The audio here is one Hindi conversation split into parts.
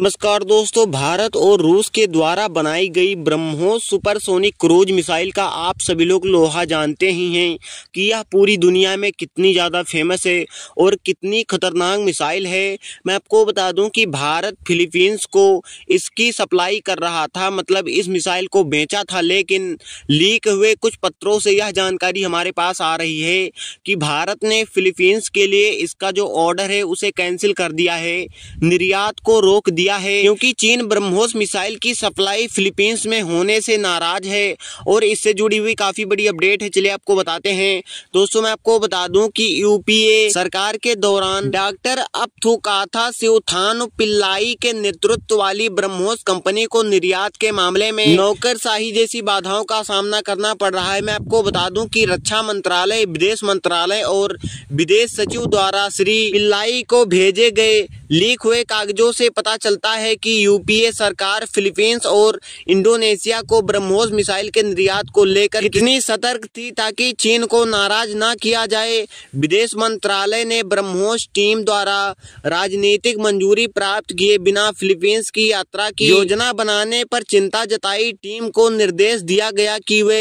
नमस्कार दोस्तों भारत और रूस के द्वारा बनाई गई ब्रह्मोस सुपरसोनिक क्रूज मिसाइल का आप सभी लोग लोहा जानते ही हैं कि यह पूरी दुनिया में कितनी ज़्यादा फेमस है और कितनी खतरनाक मिसाइल है मैं आपको बता दूं कि भारत फिलीपींस को इसकी सप्लाई कर रहा था मतलब इस मिसाइल को बेचा था लेकिन लीक हुए कुछ पत्रों से यह जानकारी हमारे पास आ रही है कि भारत ने फिलीपींस के लिए इसका जो ऑर्डर है उसे कैंसिल कर दिया है निर्यात को रोक दिया दिया है क्योंकि चीन ब्रह्मोस मिसाइल की सप्लाई फिलीपींस में होने से नाराज है और इससे जुड़ी हुई काफी बड़ी अपडेट है चलिए आपको बताते हैं दोस्तों मैं आपको बता दूं कि यूपीए सरकार के दौरान डॉक्टर अबथुकाथा सिउथान पिल्लाई के नेतृत्व वाली ब्रह्मोस कंपनी को निर्यात के मामले में नौकर जैसी बाधाओं का सामना करना पड़ रहा है मैं आपको बता दूँ की रक्षा मंत्रालय विदेश मंत्रालय और विदेश सचिव द्वारा श्री पिल्लाई को भेजे गए लीक हुए कागजों से पता चलता है कि यूपीए सरकार फिलीपींस और इंडोनेशिया को ब्रह्मोस मिसाइल के निर्यात को लेकर इतनी सतर्क थी ताकि चीन को नाराज ना किया जाए विदेश मंत्रालय ने ब्रह्मोस टीम द्वारा राजनीतिक मंजूरी प्राप्त किए बिना फिलीपींस की यात्रा की योजना बनाने पर चिंता जताई टीम को निर्देश दिया गया कि वे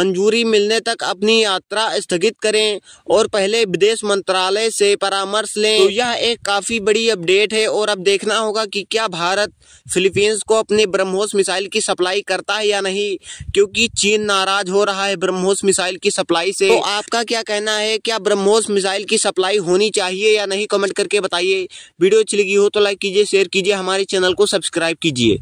मंजूरी मिलने तक अपनी यात्रा स्थगित करें और पहले विदेश मंत्रालय से परामर्श लें तो यह एक काफी बड़ी अपडेट है और अब देखना होगा कि क्या भारत फिलीपींस को अपने ब्रह्मोस मिसाइल की सप्लाई करता है या नहीं क्योंकि चीन नाराज हो रहा है ब्रह्मोस मिसाइल की सप्लाई से तो आपका क्या कहना है क्या ब्रह्मोस मिसाइल की सप्लाई होनी चाहिए या नहीं कमेंट करके बताइए वीडियो अच्छी लगी हो तो लाइक कीजिए शेयर कीजिए हमारे चैनल को सब्सक्राइब कीजिए